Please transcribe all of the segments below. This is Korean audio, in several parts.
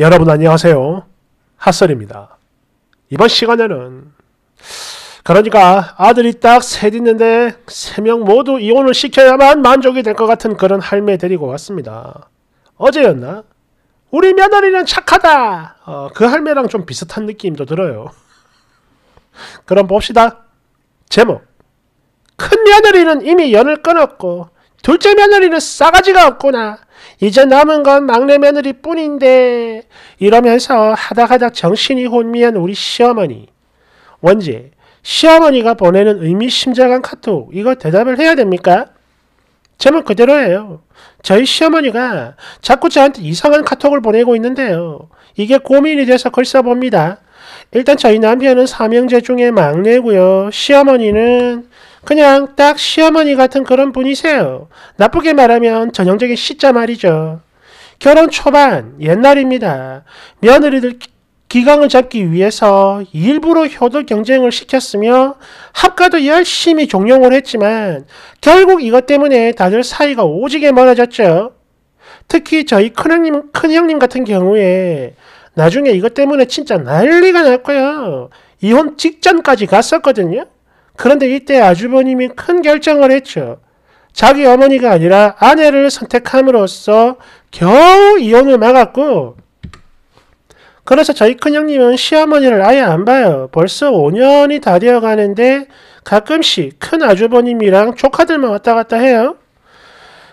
여러분 안녕하세요. 핫설입니다. 이번 시간에는 그러니까 아들이 딱 셋 있는데 세 명 모두 이혼을 시켜야만 만족이 될 것 같은 그런 할매 데리고 왔습니다. 어제였나? 우리 며느리는 착하다! 어, 그 할매랑 좀 비슷한 느낌도 들어요. 그럼 봅시다. 제목 큰 며느리는 이미 연을 끊었고 둘째 며느리는 싸가지가 없구나. 이제 남은 건 막내 며느리 뿐인데 이러면서 하다가다 정신이 혼미한 우리 시어머니. 원재, 시어머니가 보내는 의미심장한 카톡 이거 대답을 해야 됩니까? 제목 그대로예요. 저희 시어머니가 자꾸 저한테 이상한 카톡을 보내고 있는데요. 이게 고민이 돼서 글 써봅니다. 일단 저희 남편은 삼형제 중에 막내고요. 시어머니는 그냥 딱 시어머니 같은 그런 분이세요. 나쁘게 말하면 전형적인 시자 말이죠. 결혼 초반 옛날입니다. 며느리들 기강을 잡기 위해서 일부러 효도 경쟁을 시켰으며 합가도 열심히 종용을 했지만 결국 이것 때문에 다들 사이가 오지게 멀어졌죠. 특히 저희 큰형님, 큰형님 같은 경우에 나중에 이것 때문에 진짜 난리가 났고요. 이혼 직전까지 갔었거든요. 그런데 이때 아주버님이 큰 결정을 했죠. 자기 어머니가 아니라 아내를 선택함으로써 겨우 이혼을 막았고 그래서 저희 큰형님은 시어머니를 아예 안 봐요. 벌써 5년이 다 되어가는데 가끔씩 큰 아주버님이랑 조카들만 왔다 갔다 해요.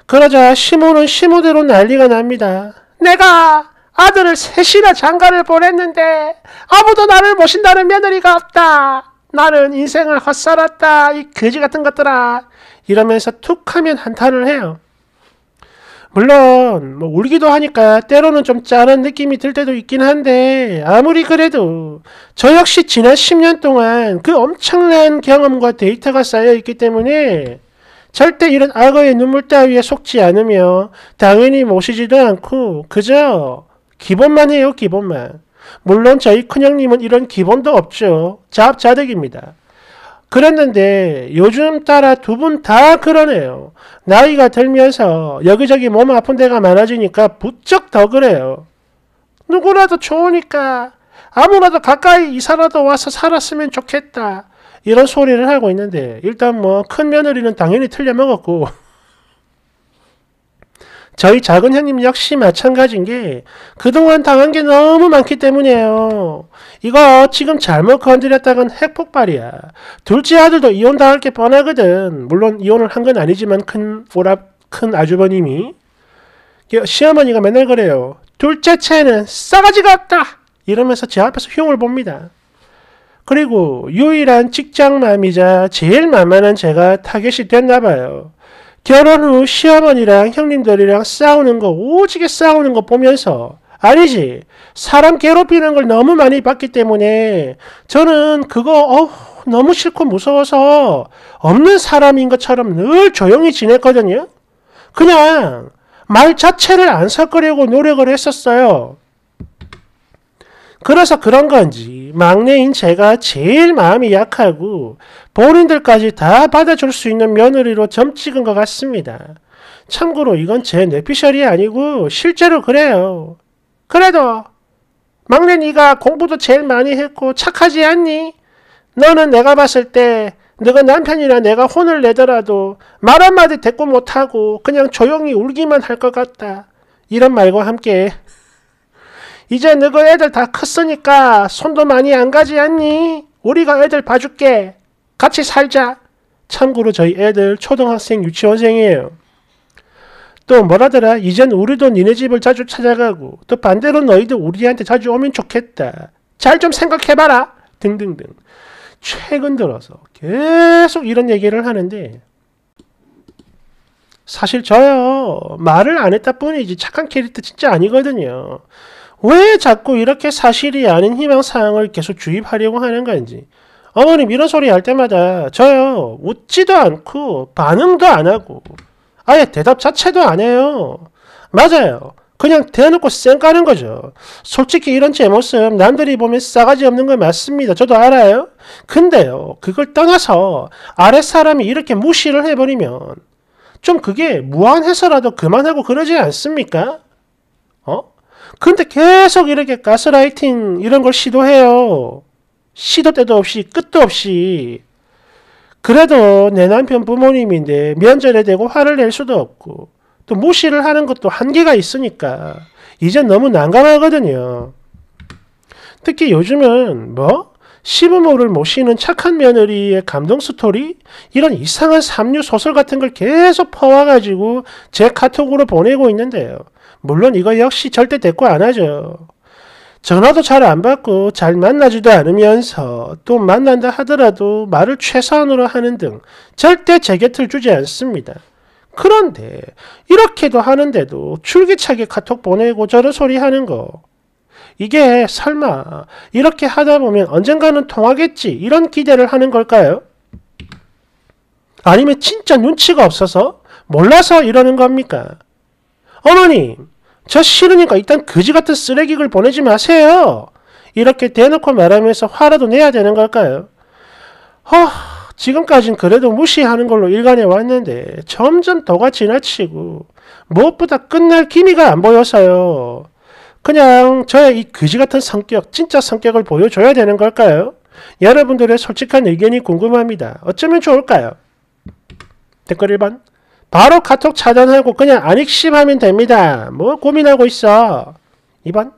그러자 시모는 시모대로 난리가 납니다. 내가 아들을 셋이나 장가를 보냈는데 아무도 나를 모신다는 며느리가 없다. 나는 인생을 헛살았다. 이 거지 같은 것들아. 이러면서 툭 하면 한탄을 해요. 물론 뭐 울기도 하니까 때로는 좀 짠한 느낌이 들 때도 있긴 한데 아무리 그래도 저 역시 지난 10년 동안 그 엄청난 경험과 데이터가 쌓여 있기 때문에 절대 이런 악어의 눈물 따위에 속지 않으며 당연히 모시지도 않고 그저 기본만 해요 기본만 물론 저희 큰형님은 이런 기본도 없죠. 자자득입니다 그랬는데 요즘 따라 두 분 다 그러네요. 나이가 들면서 여기저기 몸 아픈 데가 많아지니까 부쩍 더 그래요. 누구라도 좋으니까 아무라도 가까이 이사라도 와서 살았으면 좋겠다. 이런 소리를 하고 있는데 일단 뭐 큰 며느리는 당연히 틀려먹었고 저희 작은 형님 역시 마찬가지인 게 그동안 당한 게 너무 많기 때문이에요. 이거 지금 잘못 건드렸다간 핵폭발이야. 둘째 아들도 이혼당할 게 뻔하거든. 물론 이혼을 한 건 아니지만 큰 보랍 큰 아주버님이 그 시어머니가 맨날 그래요. 둘째 채는 싸가지가 다 이러면서 제 앞에서 흉을 봅니다. 그리고 유일한 직장맘이자 제일 만만한 제가 타겟이 됐나 봐요. 결혼 후 시어머니랑 형님들이랑 싸우는 거 오지게 싸우는 거 보면서 아니지 사람 괴롭히는 걸 너무 많이 봤기 때문에 저는 그거 어 너무 싫고 무서워서 없는 사람인 것처럼 늘 조용히 지냈거든요. 그냥 말 자체를 안 섞으려고 노력을 했었어요. 그래서 그런 건지 막내인 제가 제일 마음이 약하고 본인들까지 다 받아줄 수 있는 며느리로 점 찍은 것 같습니다. 참고로 이건 제 뇌피셜이 아니고 실제로 그래요. 그래도 막내 네가 공부도 제일 많이 했고 착하지 않니? 너는 내가 봤을 때 너가 남편이나 내가 혼을 내더라도 말 한마디 대꾸 못하고 그냥 조용히 울기만 할 것 같다. 이런 말과 함께 이제 너희 애들 다 컸으니까 손도 많이 안 가지 않니? 우리가 애들 봐줄게. 같이 살자. 참고로 저희 애들 초등학생 유치원생이에요. 또 뭐라더라 이젠 우리도 니네 집을 자주 찾아가고 또 반대로 너희도 우리한테 자주 오면 좋겠다. 잘 좀 생각해봐라. 등등등. 최근 들어서 계속 이런 얘기를 하는데 사실 저요 말을 안 했다 뿐이지 착한 캐릭터 진짜 아니거든요. 왜 자꾸 이렇게 사실이 아닌 희망사항을 계속 주입하려고 하는 건지. 어머님 이런 소리 할 때마다 저요 웃지도 않고 반응도 안 하고 아예 대답 자체도 안 해요. 맞아요. 그냥 대놓고 쌩 까는 거죠. 솔직히 이런 제 모습 남들이 보면 싸가지 없는 거 맞습니다. 저도 알아요. 근데요 그걸 떠나서 아랫 사람이 이렇게 무시를 해버리면 좀 그게 무한해서라도 그만하고 그러지 않습니까? 어? 근데 계속 이렇게 가스라이팅 이런 걸 시도해요. 시도 때도 없이 끝도 없이. 그래도 내 남편 부모님인데 면전에 대고 화를 낼 수도 없고 또 무시를 하는 것도 한계가 있으니까 이제 너무 난감하거든요. 특히 요즘은 뭐? 시부모를 모시는 착한 며느리의 감동 스토리? 이런 이상한 삼류 소설 같은 걸 계속 퍼와가지고 제 카톡으로 보내고 있는데요. 물론 이거 역시 절대 대꾸 안 하죠. 전화도 잘 안 받고 잘 만나지도 않으면서 또 만난다 하더라도 말을 최소한으로 하는 등 절대 제 곁을 주지 않습니다. 그런데 이렇게도 하는데도 줄기차게 카톡 보내고 저런 소리 하는 거 이게 설마 이렇게 하다 보면 언젠가는 통하겠지 이런 기대를 하는 걸까요? 아니면 진짜 눈치가 없어서 몰라서 이러는 겁니까? 어머님, 저 싫으니까 일단 그지 같은 쓰레기글 보내지 마세요. 이렇게 대놓고 말하면서 화라도 내야 되는 걸까요? 허, 지금까진 그래도 무시하는 걸로 일관해 왔는데 점점 도가 지나치고 무엇보다 끝날 기미가 안 보여서요. 그냥 저의 이 그지 같은 성격, 진짜 성격을 보여줘야 되는 걸까요? 여러분들의 솔직한 의견이 궁금합니다. 어쩌면 좋을까요? 댓글 1번. 바로 카톡 차단하고 그냥 안익심하면 됩니다. 뭐 고민하고 있어. 2번?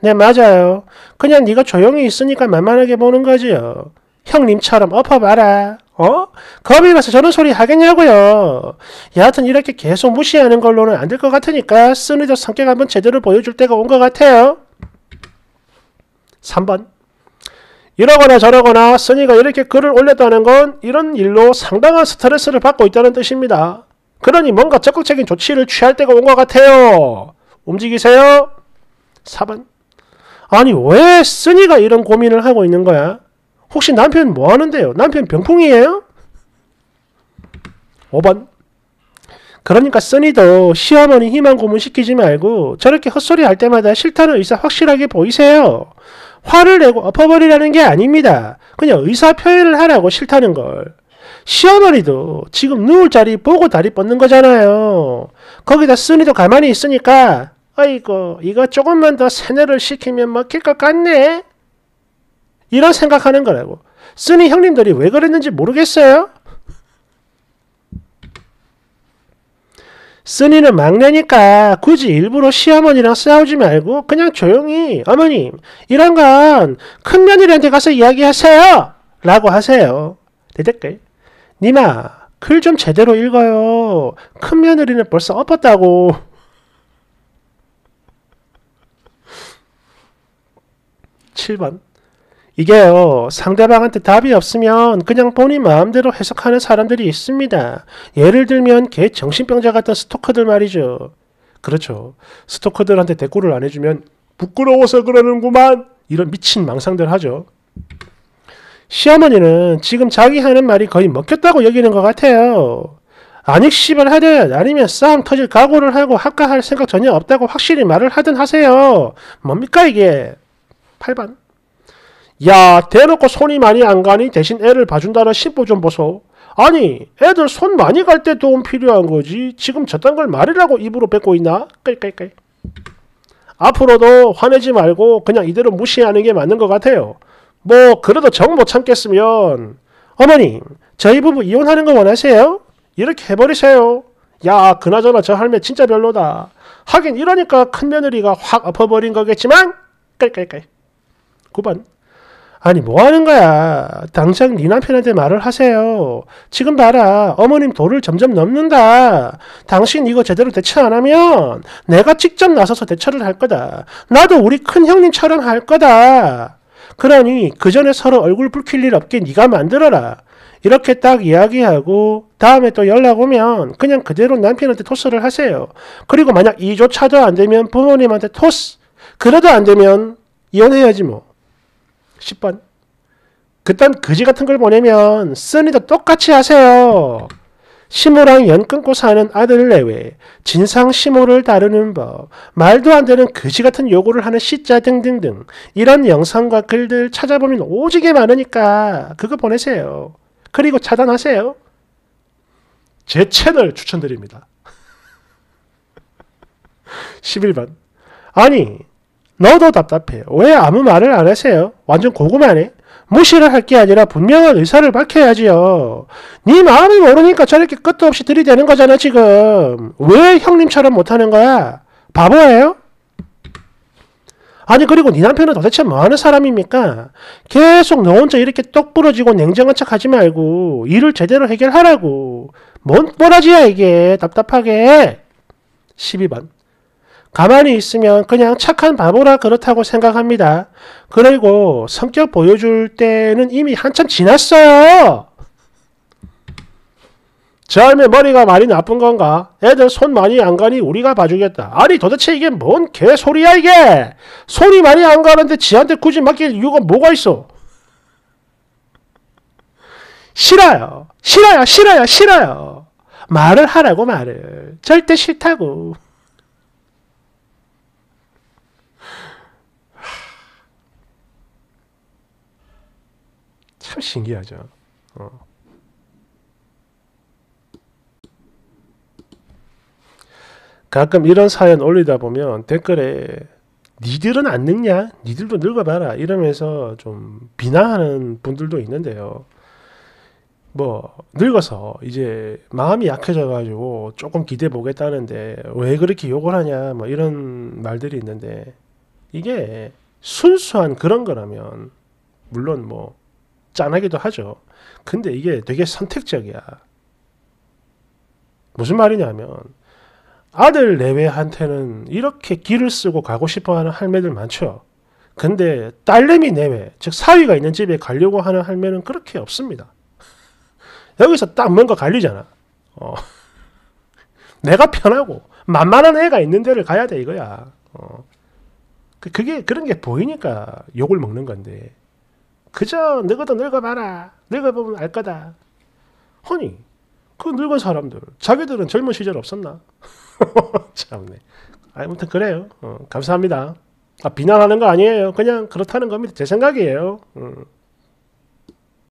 네 맞아요. 그냥 네가 조용히 있으니까 만만하게 보는 거지요. 형님처럼 엎어봐라. 어? 겁이 가서 저런 소리 하겠냐고요. 여하튼 이렇게 계속 무시하는 걸로는 안 될 것 같으니까 쓰니도 성격 한번 제대로 보여줄 때가 온 것 같아요. 3번 이러거나 저러거나 쓰니가 이렇게 글을 올렸다는 건 이런 일로 상당한 스트레스를 받고 있다는 뜻입니다. 그러니 뭔가 적극적인 조치를 취할 때가 온 것 같아요. 움직이세요. 4번. 아니 왜 쓰니가 이런 고민을 하고 있는 거야? 혹시 남편 뭐 하는데요? 남편 병풍이에요? 5번. 그러니까 쓰니도 시어머니 희망 고문시키지 말고 저렇게 헛소리 할 때마다 싫다는 의사 확실하게 보이세요. 화를 내고 엎어버리라는 게 아닙니다. 그냥 의사 표현을 하라고 싫다는 걸. 시어머니도 지금 누울 자리 보고 다리 뻗는 거잖아요. 거기다 쓰니도 가만히 있으니까 아이고 이거 조금만 더 세뇌를 시키면 먹힐 것 같네. 이런 생각하는 거라고. 쓰니 형님들이 왜 그랬는지 모르겠어요? 쓰니는 막내니까 굳이 일부러 시어머니랑 싸우지 말고 그냥 조용히 어머님 이런 건 큰며느리한테 가서 이야기하세요 라고 하세요 대댓글 니마 글좀 제대로 읽어요. 큰 며느리는 벌써 엎었다고. 7번 이게요, 상대방한테 답이 없으면 그냥 본인 마음대로 해석하는 사람들이 있습니다. 예를 들면 개 정신병자 같은 스토커들 말이죠. 그렇죠. 스토커들한테 대꾸를 안 해주면 부끄러워서 그러는구만! 이런 미친 망상들 하죠. 시어머니는 지금 자기 하는 말이 거의 먹혔다고 여기는 것 같아요. 아니 씨발 하든 아니면 싸움 터질 각오를 하고 합가할 생각 전혀 없다고 확실히 말을 하든 하세요. 뭡니까 이게? 8번 야 대놓고 손이 많이 안 가니 대신 애를 봐준다는 신보 좀 보소. 아니 애들 손 많이 갈 때 도움 필요한 거지 지금 저딴 걸 말이라고 입으로 뱉고 있나? 깔깔깔 앞으로도 화내지 말고 그냥 이대로 무시하는 게 맞는 것 같아요. 뭐 그래도 정 못 참겠으면 어머님 저희 부부 이혼하는 거 원하세요? 이렇게 해버리세요. 야 그나저나 저 할매 진짜 별로다. 하긴 이러니까 큰 며느리가 확 엎어버린 거겠지만 깔깔깔. 9번 아니 뭐하는 거야. 당장 네 남편한테 말을 하세요. 지금 봐라. 어머님 돌을 점점 넘는다. 당신 이거 제대로 대처 안 하면 내가 직접 나서서 대처를 할 거다. 나도 우리 큰 형님처럼 할 거다. 그러니 그 전에 서로 얼굴 붉힐 일 없게 네가 만들어라. 이렇게 딱 이야기하고 다음에 또 연락 오면 그냥 그대로 남편한테 토스를 하세요. 그리고 만약 이조차도 안 되면 부모님한테 토스. 그래도 안 되면 이혼해야지 뭐. 10번. 그딴 그지 같은 걸 보내면 쓰니도 똑같이 하세요. 시모랑 연 끊고 사는 아들 내외, 진상 시모를 다루는 법, 말도 안 되는 그지 같은 요구를 하는 시자 등등등 이런 영상과 글들 찾아보면 오지게 많으니까 그거 보내세요. 그리고 차단하세요. 제 채널 추천드립니다. 11번 아니 너도 답답해. 왜 아무 말을 안 하세요? 완전 고구마네. 무시를 할 게 아니라 분명한 의사를 밝혀야지요. 네 마음이 모르니까 저렇게 끝도 없이 들이대는 거잖아 지금. 왜 형님처럼 못하는 거야? 바보예요? 아니 그리고 네 남편은 도대체 뭐하는 사람입니까? 계속 너 혼자 이렇게 똑 부러지고 냉정한 척하지 말고 일을 제대로 해결하라고. 뭔 뽀라지야 이게 답답하게. 12번 가만히 있으면 그냥 착한 바보라 그렇다고 생각합니다. 그리고 성격 보여줄 때는 이미 한참 지났어요. 저음 머리가 많이 나쁜 건가? 애들 손 많이 안 가니 우리가 봐주겠다. 아니 도대체 이게 뭔 개소리야 이게! 손이 많이 안 가는데 지한테 굳이 맡길 이유가 뭐가 있어? 싫어요. 싫어요. 싫어요. 싫어요. 말을 하라고 말을. 절대 싫다고. 참 신기하죠. 어. 가끔 이런 사연 올리다 보면 댓글에 니들은 안 늙냐? 니들도 늙어봐라. 이러면서 좀 비난하는 분들도 있는데요. 뭐, 늙어서 이제 마음이 약해져가지고 조금 기대 보겠다는데 왜 그렇게 욕을 하냐? 뭐 이런 말들이 있는데 이게 순수한 그런 거라면 물론 뭐 짠하기도 하죠. 근데 이게 되게 선택적이야. 무슨 말이냐면 아들 내외한테는 이렇게 길을 쓰고 가고 싶어하는 할매들 많죠. 근데 딸내미 내외, 즉 사위가 있는 집에 가려고 하는 할매는 그렇게 없습니다. 여기서 딱 뭔가 갈리잖아. 어. 내가 편하고 만만한 애가 있는 데를 가야 돼 이거야. 어. 그, 그게 그런 게 보이니까 욕을 먹는 건데 그저 늙어도 늙어봐라. 늙어보면 알 거다. 허니, 그 늙은 사람들, 자기들은 젊은 시절 없었나? 참네. 아무튼 그래요. 어, 감사합니다. 아, 비난하는 거 아니에요. 그냥 그렇다는 겁니다. 제 생각이에요. 음.